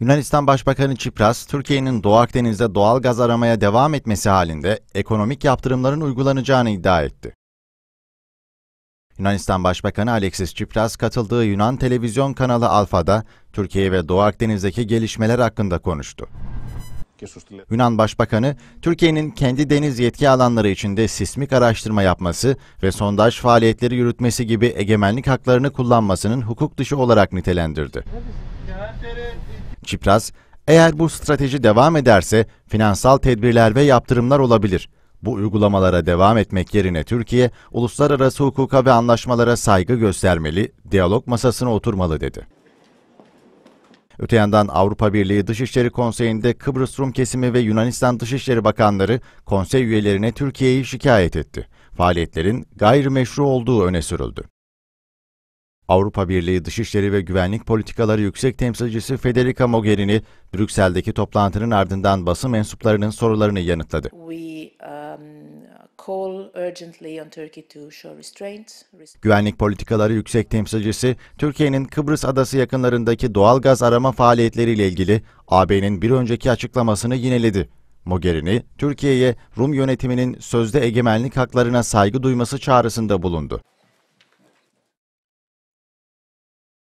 Yunanistan Başbakanı Çipras, Türkiye'nin Doğu Akdeniz'de doğal gaz aramaya devam etmesi halinde ekonomik yaptırımların uygulanacağını iddia etti. Yunanistan Başbakanı Alexis Tsipras katıldığı Yunan televizyon kanalı Alfa'da Türkiye ve Doğu Akdeniz'deki gelişmeler hakkında konuştu. Yunan Başbakanı, Türkiye'nin kendi deniz yetki alanları içinde sismik araştırma yapması ve sondaj faaliyetleri yürütmesi gibi egemenlik haklarını kullanmasının hukuk dışı olarak nitelendirdi. Çipras, eğer bu strateji devam ederse finansal tedbirler ve yaptırımlar olabilir. Bu uygulamalara devam etmek yerine Türkiye, uluslararası hukuka ve anlaşmalara saygı göstermeli, diyalog masasına oturmalı dedi. Öte yandan Avrupa Birliği Dışişleri Konseyi'nde Kıbrıs Rum kesimi ve Yunanistan Dışişleri Bakanları konsey üyelerine Türkiye'yi şikayet etti. Faaliyetlerin gayrimeşru olduğu öne sürüldü. Avrupa Birliği Dışişleri ve Güvenlik Politikaları Yüksek Temsilcisi Federica Mogherini, Brüksel'deki toplantının ardından basın mensuplarının sorularını yanıtladı. We, um, Güvenlik Politikaları Yüksek Temsilcisi, Türkiye'nin Kıbrıs Adası yakınlarındaki doğal gaz arama faaliyetleriyle ilgili AB'nin bir önceki açıklamasını yineledi. Mogherini, Türkiye'ye Rum yönetiminin sözde egemenlik haklarına saygı duyması çağrısında bulundu.